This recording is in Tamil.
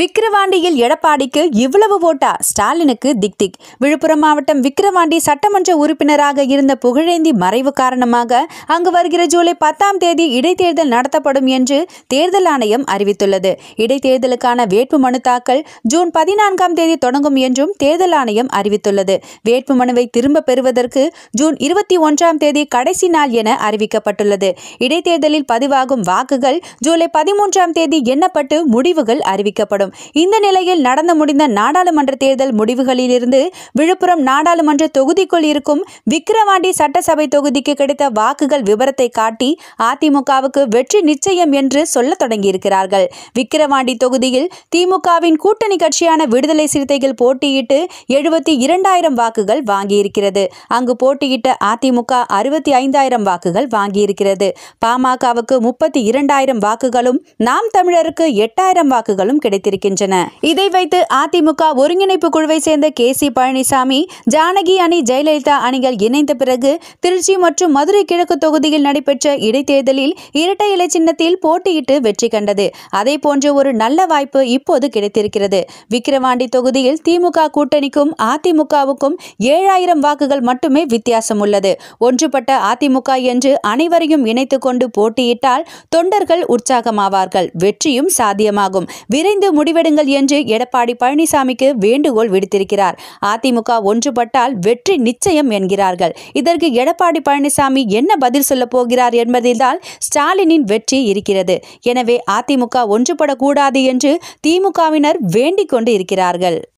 விக்கிரவாண்டியில் எடப்பாடிக்கு இவ்வளவு ஓட்டா ஸ்டாலினுக்கு திக் திக் விழுப்புரம் மாவட்டம் விக்கிரவாண்டி சட்டமன்ற உறுப்பினராக இருந்த புகழேந்தி மறைவு காரணமாக அங்கு வருகிற ஜூலை பத்தாம் தேதி இடைத்தேர்தல் நடத்தப்படும் என்று தேர்தல் ஆணையம் அறிவித்துள்ளது இடைத்தேர்தலுக்கான வேட்பு மனு தாக்கல் ஜூன் பதினான்காம் தேதி தொடங்கும் என்றும் தேர்தல் ஆணையம் அறிவித்துள்ளது வேட்பு மனுவை திரும்ப பெறுவதற்கு ஜூன் இருபத்தி ஒன்றாம் தேதி கடைசி நாள் என அறிவிக்கப்பட்டுள்ளது இடைத்தேர்தலில் பதிவாகும் வாக்குகள் ஜூலை பதிமூன்றாம் தேதி எண்ணப்பட்டு முடிவுகள் அறிவிக்கப்படும் வேண்டும் இந்த நிலையில் நடந்து முடிந்த நாடாளுமன்ற தேர்தல் முடிவுகளிலிருந்து விழுப்புரம் நாடாளுமன்ற தொகுதிக்குள் இருக்கும் விக்கிரவாண்டி சட்டசபை தொகுதிக்கு கிடைத்த வாக்குகள் விவரத்தை காட்டி அதிமுகவுக்கு வெற்றி நிச்சயம் என்று சொல்ல தொடங்கியிருக்கிறார்கள் விக்கிரவாண்டி தொகுதியில் திமுகவின் கூட்டணி கட்சியான விடுதலை சிறுத்தைகள் போட்டியிட்டு எழுபத்தி இரண்டாயிரம் வாக்குகள் வாங்கியிருக்கிறது அங்கு போட்டியிட்ட அதிமுக அறுபத்தி ஐந்தாயிரம் வாக்குகள் வாங்கியிருக்கிறது பாமகவுக்கு முப்பத்தி இரண்டாயிரம் வாக்குகளும் நாம் தமிழருக்கு எட்டாயிரம் வாக்குகளும் கிடைத்திருக்கிறது இருக்கின்றன இதை வைத்து அதிமுக ஒருங்கிணைப்பு குழுவை சேர்ந்த கே சி பழனிசாமி ஜானகி அணி ஜெயலலிதா அணிகள் இணைந்த பிறகு திருச்சி மற்றும் மதுரை கிழக்கு தொகுதியில் நடைபெற்ற இடைத்தேர்தலில் இரட்டை இலை சின்னத்தில் போட்டியிட்டு வெற்றி கண்டது அதே போன்ற ஒரு நல்ல வாய்ப்பு இப்போது கிடைத்திருக்கிறது விக்கிரவாண்டி தொகுதியில் திமுக கூட்டணிக்கும் அதிமுகவுக்கும் ஏழாயிரம் வாக்குகள் மட்டுமே வித்தியாசம் உள்ளது ஒன்றுபட்ட அதிமுக என்று அனைவரையும் இணைத்துக் கொண்டு போட்டியிட்டால் தொண்டர்கள் உற்சாகமாவார்கள் வெற்றியும் சாத்தியமாகும் விரைந்து முடி முடிவெடுங்கள் என்று எடப்பாடி பழனிசாமிக்கு வேண்டுகோள் விடுத்திருக்கிறார் அதிமுக ஒன்றுபட்டால் வெற்றி நிச்சயம் என்கிறார்கள் இதற்கு எடப்பாடி பழனிசாமி என்ன பதில் சொல்லப் போகிறார் என்பதில்தான் ஸ்டாலினின் வெற்றி இருக்கிறது எனவே அதிமுக ஒன்றுபடக்கூடாது என்று திமுகவினர் வேண்டிக் கொண்டு இருக்கிறார்கள்